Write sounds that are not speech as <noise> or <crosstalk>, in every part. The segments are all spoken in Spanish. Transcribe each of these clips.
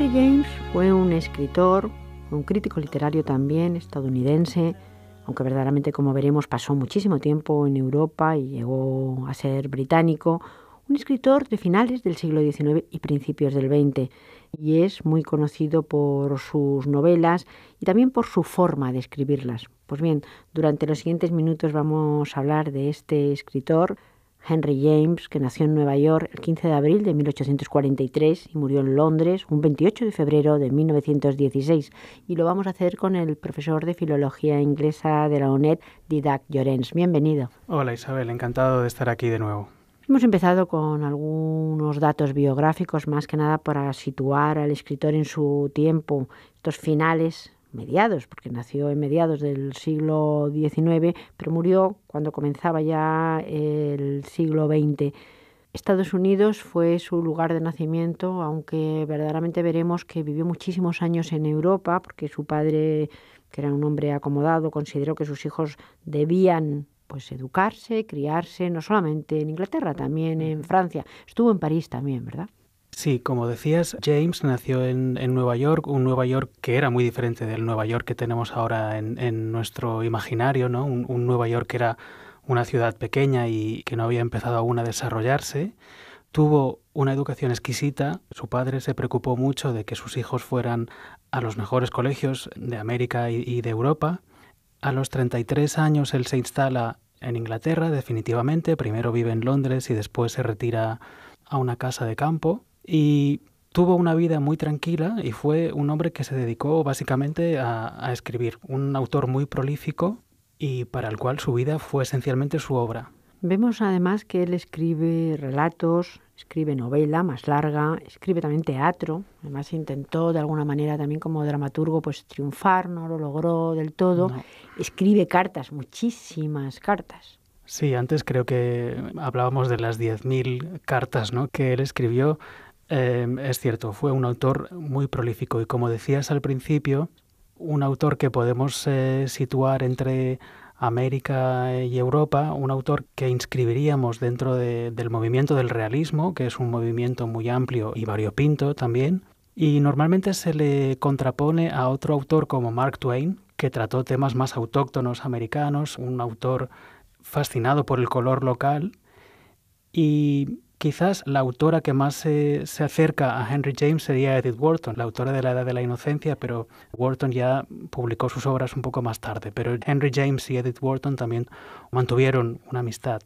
Henry James fue un escritor, un crítico literario también estadounidense, aunque verdaderamente como veremos pasó muchísimo tiempo en Europa y llegó a ser británico, un escritor de finales del siglo XIX y principios del XX, y es muy conocido por sus novelas y también por su forma de escribirlas. Pues bien, durante los siguientes minutos vamos a hablar de este escritor, Henry James, que nació en Nueva York el 15 de abril de 1843 y murió en Londres un 28 de febrero de 1916. Y lo vamos a hacer con el profesor de Filología Inglesa de la UNED, Didac Llorens. Bienvenido. Hola Isabel, encantado de estar aquí de nuevo. Hemos empezado con algunos datos biográficos, más que nada para situar al escritor en su tiempo, estos finales mediados, porque nació en mediados del siglo XIX, pero murió cuando comenzaba ya el siglo XX. Estados Unidos fue su lugar de nacimiento, aunque verdaderamente veremos que vivió muchísimos años en Europa, porque su padre, que era un hombre acomodado, consideró que sus hijos debían pues educarse, criarse, no solamente en Inglaterra, también en Francia. Estuvo en París también, ¿verdad? Sí, como decías, James nació en, Nueva York, un Nueva York que era muy diferente del Nueva York que tenemos ahora en, nuestro imaginario, ¿no? Un, Nueva York que era una ciudad pequeña y que no había empezado aún a desarrollarse. Tuvo una educación exquisita, su padre se preocupó mucho de que sus hijos fueran a los mejores colegios de América y, y de Europa. A los 33 años él se instala en Inglaterra definitivamente, primero vive en Londres y después se retira a una casa de campo y tuvo una vida muy tranquila y fue un hombre que se dedicó básicamente a, escribir, un autor muy prolífico y para el cual su vida fue esencialmente su obra. Vemos además que él escribe relatos, escribe novela más larga, escribe también teatro, además intentó de alguna manera también como dramaturgo pues triunfar, no lo logró del todo, escribe cartas, muchísimas cartas. Sí, antes creo que hablábamos de las 10.000 cartas ¿no? que él escribió Em, es cierto, fue un autor muy prolífico y como decías al principio, un autor que podemos eh, situar entre América y Europa, un autor que inscribiríamos dentro del movimiento del realismo, que es un movimiento muy amplio y variopinto también, y normalmente se le contrapone a otro autor como Mark Twain, que trató temas más autóctonos americanos, un autor fascinado por el color local, y Quizás la autora que más se, acerca a Henry James sería Edith Wharton, la autora de La Edad de la Inocencia, pero Wharton ya publicó sus obras un poco más tarde. Pero Henry James y Edith Wharton también mantuvieron una amistad.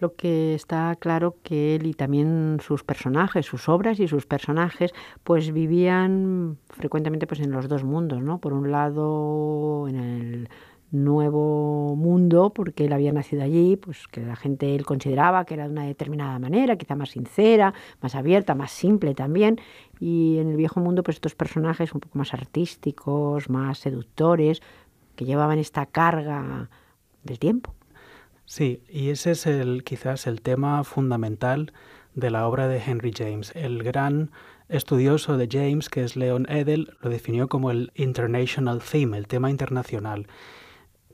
Lo que está claro que él y también sus personajes, sus obras y sus personajes, pues vivían frecuentemente pues en los dos mundos, ¿no? Por un lado en el nuevo mundo, porque él había nacido allí, pues que la gente él consideraba que era de una determinada manera, quizá más sincera, más abierta, más simple también. Y en el viejo mundo, pues estos personajes un poco más artísticos, más seductores, que llevaban esta carga del tiempo. Sí, y ese es el quizás el tema fundamental de la obra de Henry James. El gran estudioso de James, que es Leon Edel, lo definió como el international theme, el tema internacional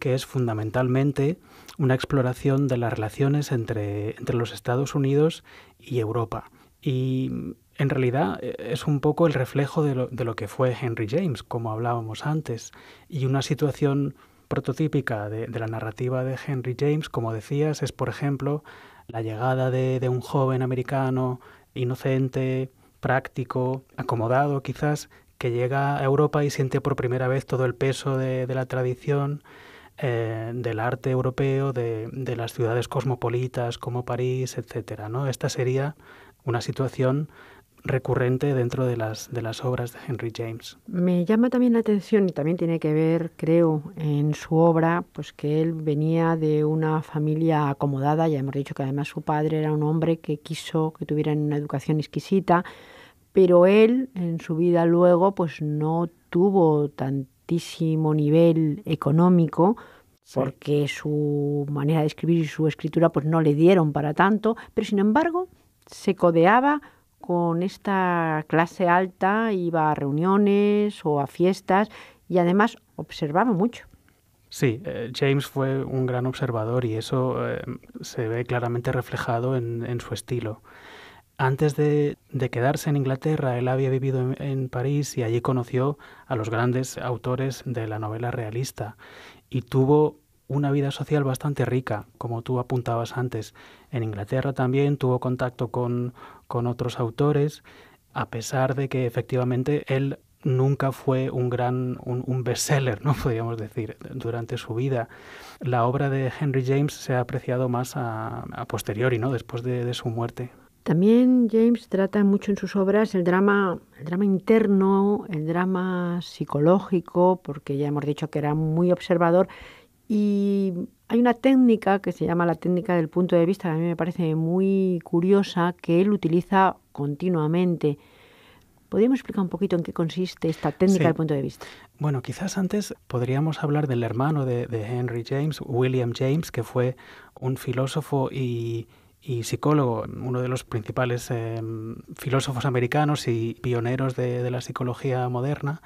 que es fundamentalmente una exploración de las relaciones entre, los Estados Unidos y Europa. Y en realidad e, es un poco el reflejo de lo, que fue Henry James, como hablábamos antes, y una situación prototípica de, la narrativa de Henry James, como decías, es por ejemplo la llegada de, un joven americano inocente, práctico, acomodado quizás, que llega a Europa y siente por primera vez todo el peso de la tradición eh, del arte europeo, de, las ciudades cosmopolitas como París, etcétera. ¿no? Esta sería una situación recurrente dentro de las, de las obras de Henry James. Me llama también la atención y también tiene que ver, creo, en su obra, pues que él venía de una familia acomodada, ya hemos dicho que además su padre era un hombre que quiso que tuvieran una educación exquisita, pero él en su vida luego pues no tuvo tanto nivel económico, porque su manera de escribir y su escritura pues no le dieron para tanto, pero sin embargo se codeaba con esta clase alta, iba a reuniones o a fiestas y además observaba mucho. Sí, eh, James fue un gran observador y eso eh, se ve claramente reflejado en su estilo. Antes de, quedarse en Inglaterra, él había vivido en, París y allí conoció a los grandes autores de la novela realista y tuvo una vida social bastante rica, como tú apuntabas antes. En Inglaterra también tuvo contacto con, otros autores, a pesar de que efectivamente él nunca fue un gran un, bestseller, ¿no? <laughs> podríamos decir, durante su vida. La obra de Henry James se ha apreciado más a, posteriori, ¿no? después de su muerte. También James trata mucho en sus obras el drama, el drama interno, el drama psicológico, porque ya hemos dicho que era muy observador. Y hay una técnica que se llama la técnica del punto de vista, que a mí me parece muy curiosa, que él utiliza continuamente. ¿Podríamos explicar un poquito en qué consiste esta técnica del punto de vista? Bueno, quizás antes podríamos hablar del hermano de Henry James, William James, que fue un filósofo y y psicólogo, uno de los principales eh, filósofos americanos y pioneros de, la psicología moderna.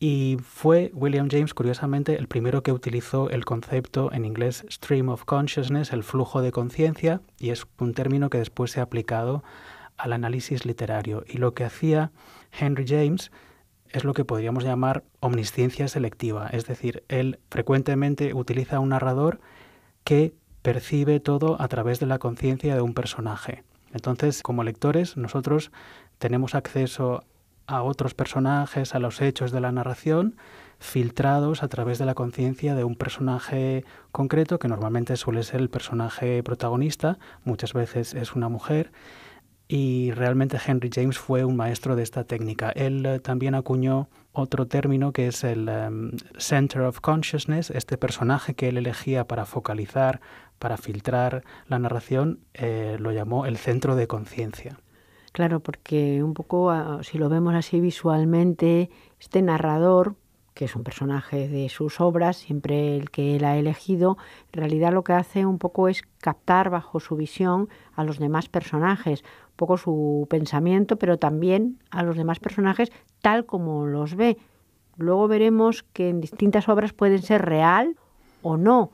Y fue William James, curiosamente, el primero que utilizó el concepto en inglés stream of consciousness, el flujo de conciencia, y es un término que después se ha aplicado al análisis literario. Y lo que hacía Henry James es lo que podríamos llamar omnisciencia selectiva, es decir, él frecuentemente utiliza un narrador que percibe todo a través de la conciencia de un personaje. Entonces, como lectores, nosotros tenemos acceso a otros personajes, a los hechos de la narración, filtrados a través de la conciencia de un personaje concreto, que normalmente suele ser el personaje protagonista, muchas veces es una mujer, y realmente Henry James fue un maestro de esta técnica. Él eh, también acuñó otro término que es el em, Center of Consciousness, este personaje que él elegía para focalizar, para filtrar la narración, eh, lo llamó el centro de conciencia. Claro, porque un poco, ah, si lo vemos así visualmente, este narrador, que es un personaje de sus obras, siempre el que él ha elegido, en realidad lo que hace un poco es captar bajo su visión a los demás personajes, poco su pensamiento, pero también a los demás personajes tal como los ve. Luego veremos que en distintas obras pueden ser real o no,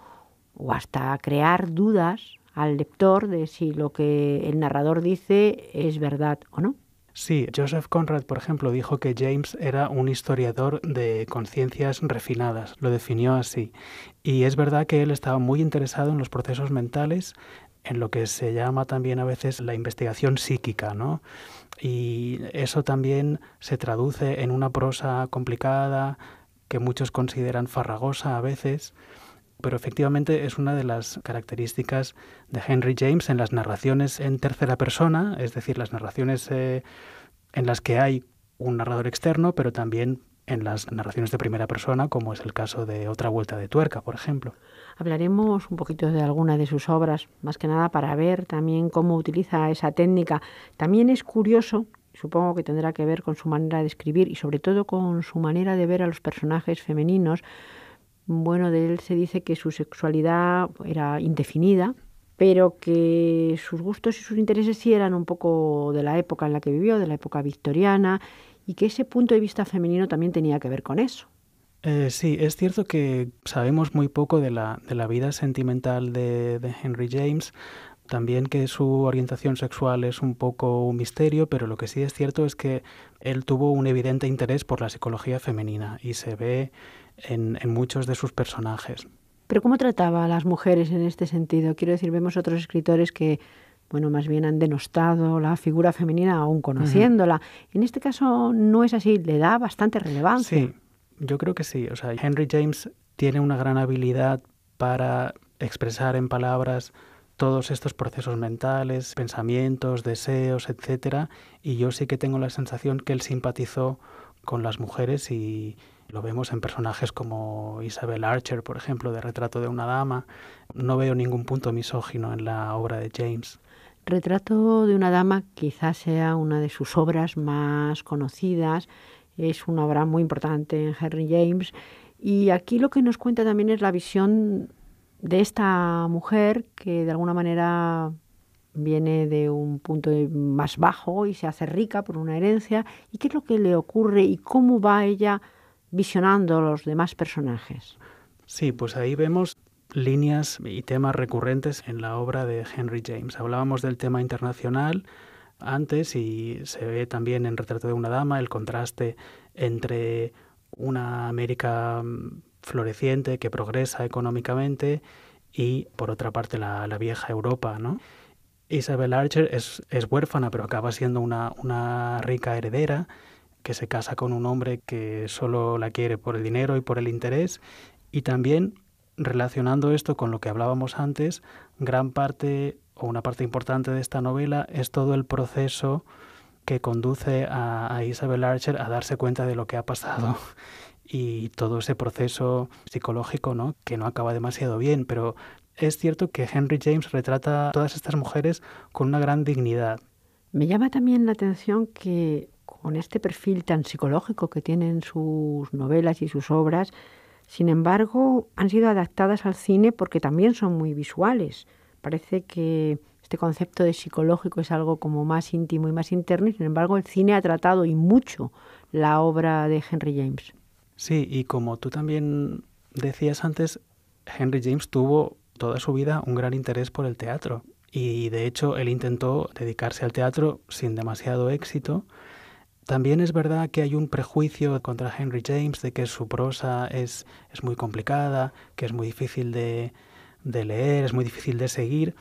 o hasta crear dudas al lector de si lo que el narrador dice es verdad o no. Sí, Joseph Conrad, por ejemplo, dijo que James era un historiador de conciencias refinadas, lo definió así. Y es verdad que él estaba muy interesado en los procesos mentales en lo que se llama también a veces la investigación psíquica, ¿no? Y eso también se traduce en una prosa complicada que muchos consideran farragosa a veces, pero efectivamente es una de las características de Henry James en las narraciones en tercera persona, es decir, las narraciones eh, en las que hay un narrador externo, pero también en las narraciones de primera persona, como es el caso de Otra Vuelta de Tuerca, por ejemplo. Hablaremos un poquito de alguna de sus obras, más que nada para ver también cómo utiliza esa técnica. También es curioso, supongo que tendrá que ver con su manera de escribir y sobre todo con su manera de ver a los personajes femeninos. Bueno, de él se dice que su sexualidad era indefinida, pero que sus gustos y sus intereses sí eran un poco de la época en la que vivió, de la época victoriana, y que ese punto de vista femenino también tenía que ver con eso. Eh, sí, es cierto que sabemos muy poco de la, vida sentimental de, Henry James, también que su orientación sexual es un poco un misterio, pero lo que sí es cierto es que él tuvo un evidente interés por la psicología femenina y se ve en, en muchos de sus personajes. Pero ¿cómo trataba a las mujeres en este sentido? Quiero decir, vemos otros escritores que bueno, más bien han denostado la figura femenina aún conociéndola. En este caso no es así, le da bastante relevancia. Sí, yo creo que sí. O sea, Henry James tiene una gran habilidad para expresar en palabras todos estos procesos mentales, pensamientos, deseos, etcétera, y yo sí que tengo la sensación que él simpatizó con las mujeres y lo vemos en personajes como Isabel Archer, por ejemplo, de Retrato de una dama. No veo ningún punto misógino en la obra de James. Retrato de una dama quizás sea una de sus obras más conocidas, es una obra muy importante en Henry James y aquí lo que nos cuenta también es la visión de esta mujer que de alguna manera viene de un punto más bajo y se hace rica por una herencia y qué es lo que le ocurre y cómo va ella visionando los demás personajes. Sí, pues ahí vemos líneas y temas recurrentes en la obra de Henry James. Hablábamos del tema internacional antes y se ve también en Retrato de una Dama el contraste entre una América mm, floreciente que progresa económicamente y por otra parte la, vieja Europa, ¿no? Isabel Archer es, huérfana, pero acaba siendo una, una, rica heredera que se casa con un hombre que solo la quiere por el dinero y por el interés. Y también relacionando esto con lo que hablábamos antes, gran parte o una parte importante de esta novela es todo el proceso que conduce a, Isabel Archer a darse cuenta de lo que ha pasado <laughs> y todo ese proceso psicológico que no acaba demasiado bien, pero es cierto que Henry James retrata a todas estas mujeres con una gran dignidad. Me llama también la atención que con este perfil tan psicológico que tienen sus novelas y sus obras, sin embargo, han sido adaptadas al cine porque también son muy visuales. Parece que este concepto de psicológico es algo como más íntimo y más interno, sin embargo el cine ha tratado y mucho la obra de Henry James. Sí, y como tú también decías antes, Henry James tuvo toda su vida un gran interés por el teatro y de hecho él intentó dedicarse al teatro sin demasiado éxito también es verdad que hay un prejuicio contra Henry James de que su prosa es, es muy complicada, que es muy difícil de, de leer, es muy difícil de seguir,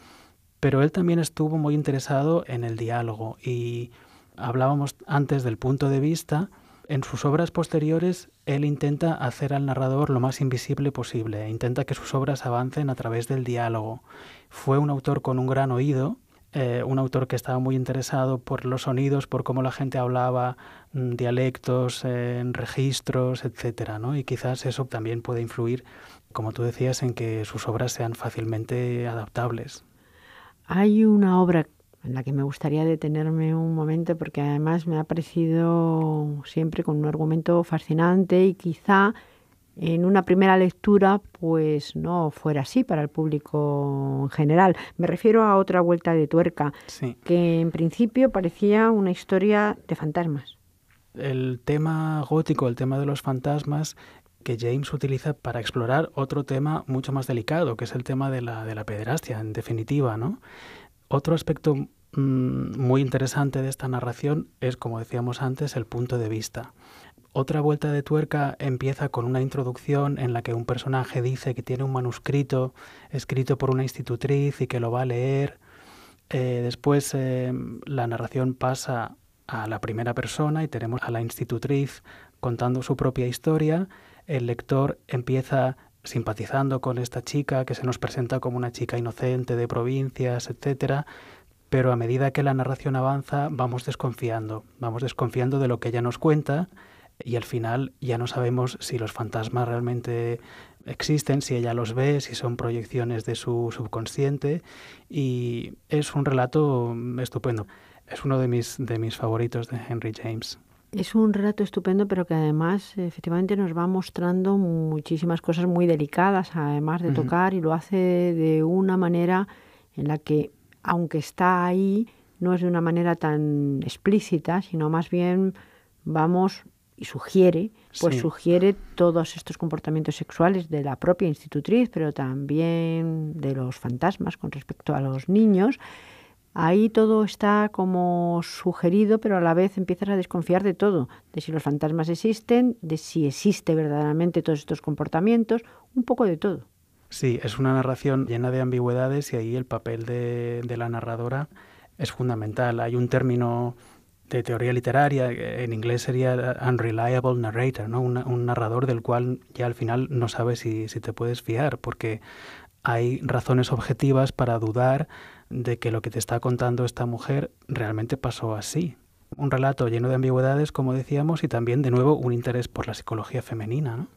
pero él también estuvo muy interesado en el diálogo y hablábamos antes del punto de vista. En sus obras posteriores, él intenta hacer al narrador lo más invisible posible, e intenta que sus obras avancen a través del diálogo. Fue un autor con un gran oído eh, un autor que estaba muy interesado por los sonidos, por cómo la gente hablaba, mm, dialectos, eh, registros, etcétera, ¿no? Y quizás eso también puede influir, como tú decías, en que sus obras sean fácilmente adaptables. Hay una obra en la que me gustaría detenerme un momento porque además me ha parecido siempre con un argumento fascinante y quizá en una primera lectura pues no fuera así para el público en general. Me refiero a otra vuelta de tuerca, que en principio parecía una historia de fantasmas. El tema gótico, el tema de los fantasmas, que James utiliza para explorar otro tema mucho más delicado, que es el tema de la, de la pederastia, en definitiva, ¿no? Otro aspecto mm, muy interesante de esta narración es, como decíamos antes, el punto de vista. Otra vuelta de tuerca empieza con una introducción en la que un personaje dice que tiene un manuscrito escrito por una institutriz y que lo va a leer. Eh, después eh, la narración pasa a la primera persona y tenemos a la institutriz contando su propia historia. El lector empieza simpatizando con esta chica que se nos presenta como una chica inocente de provincias, etc. pero a medida que la narración avanza vamos desconfiando, vamos desconfiando de lo que ella nos cuenta y al final ya no sabemos si los fantasmas realmente existen, si ella los ve, si son proyecciones de su subconsciente y es un relato estupendo. Es uno de mis, de mis favoritos de Henry James. Es un relato estupendo, pero que además efectivamente nos va mostrando muchísimas cosas muy delicadas, además de tocar, y lo hace de una manera en la que, aunque está ahí, no es de una manera tan explícita, sino más bien vamos y sugiere, pues sugiere todos estos comportamientos sexuales de la propia institutriz, pero también de los fantasmas con respecto a los niños. Ahí todo está como sugerido, pero a la vez empiezas a desconfiar de todo, de si los fantasmas existen, de si existe verdaderamente todos estos comportamientos, un poco de todo. Sí, es una narración llena de ambigüedades y ahí el papel de la narradora es fundamental. Hay un término de este, teoría literaria, eh, en inglés sería unreliable narrator, ¿no? un narrador del cual ya al final no sabes si, te puedes fiar, porque hay razones objetivas para dudar de que lo que te está contando esta mujer realmente pasó así. Un relato lleno de ambigüedades, como decíamos, y también, de nuevo, un interés por la psicología femenina. ¿no?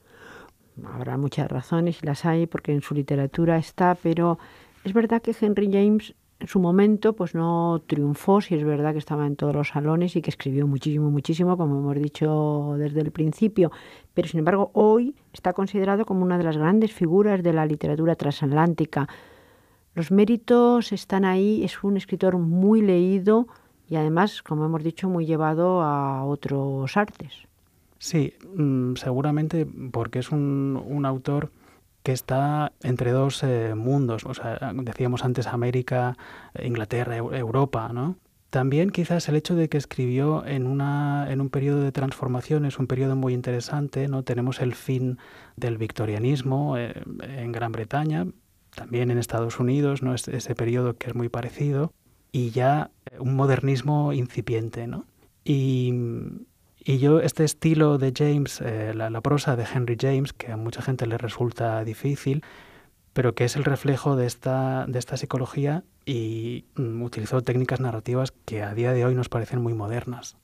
Habrá muchas razones, y las hay, porque en su literatura está, pero es verdad que Henry James en su momento pues no triunfó, si es verdad que estaba en todos los salones y que escribió muchísimo, muchísimo, como hemos dicho desde el principio, pero sin embargo hoy está considerado como una de las grandes figuras de la literatura transatlántica. Los méritos están ahí, es un escritor muy leído y además, como hemos dicho, muy llevado a otros artes. Sí, mm, seguramente porque es un, un autor que está entre dos eh, mundos, o sea, decíamos antes América, Inglaterra, Europa, ¿no? También quizás el hecho de que escribió en, una, en un periodo de es un periodo muy interesante, ¿no? Tenemos el fin del victorianismo eh, en Gran Bretaña, también en Estados Unidos, ¿no? Es, ese periodo que es muy parecido, y ya eh, un modernismo incipiente, ¿no? Y y yo, este estilo de James, eh, la, prosa de Henry James, que a mucha gente le resulta difícil, pero que es el reflejo de esta, de esta psicología y mm, utilizó técnicas narrativas que a día de hoy nos parecen muy modernas.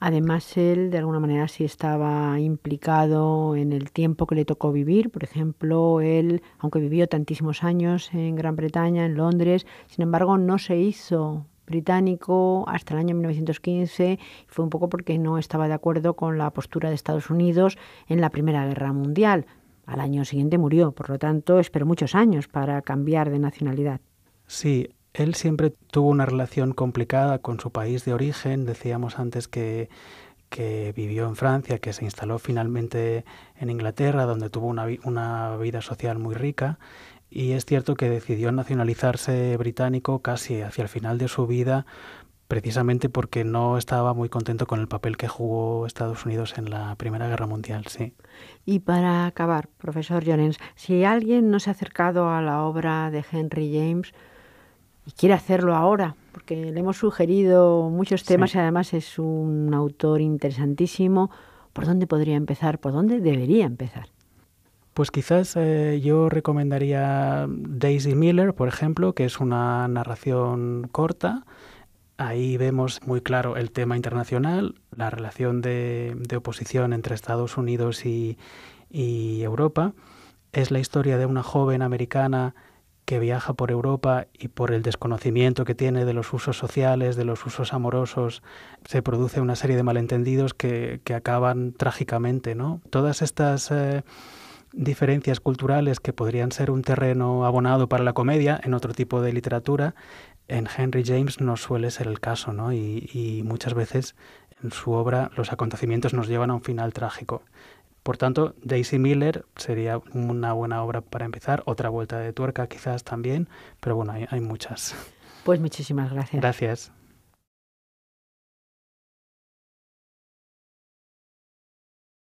Además, él de alguna manera sí estaba implicado en el tiempo que le tocó vivir. Por ejemplo, él, aunque vivió tantísimos años en Gran Bretaña, en Londres, sin embargo, no se hizo británico hasta el año 1915 fue un poco porque no estaba de acuerdo con la postura de Estados Unidos en la Primera Guerra Mundial. Al año siguiente murió, por lo tanto esperó muchos años para cambiar de nacionalidad. Sí, él siempre tuvo una relación complicada con su país de origen. Decíamos antes que, que vivió en Francia, que se instaló finalmente en Inglaterra, donde tuvo una, una vida social muy rica y es cierto que decidió nacionalizarse británico casi hacia el final de su vida precisamente porque no estaba muy contento con el papel que jugó Estados Unidos en la Primera Guerra Mundial, sí. Y para acabar, profesor Jones, si alguien no se ha acercado a la obra de Henry James y quiere hacerlo ahora, porque le hemos sugerido muchos temas y además es un autor interesantísimo, ¿por dónde podría empezar? ¿Por dónde debería empezar? Pues quizás eh, yo recomendaría Daisy Miller, por ejemplo, que es una narración corta. Ahí vemos muy claro el tema internacional, la relación de, oposición entre Estados Unidos y, Europa. Es la historia de una joven americana que viaja por Europa y por el desconocimiento que tiene de los usos sociales, de los usos amorosos, se produce una serie de malentendidos que, acaban trágicamente. ¿no? Todas estas eh, diferencias culturales que podrían ser un terreno abonado para la comedia en otro tipo de literatura, en Henry James no suele ser el caso, ¿no? Y, muchas veces en su obra los acontecimientos nos llevan a un final trágico. Por tanto, Daisy Miller sería una buena obra para empezar, otra vuelta de tuerca quizás también, pero bueno, hay, hay muchas. Pues muchísimas gracias. Gracias.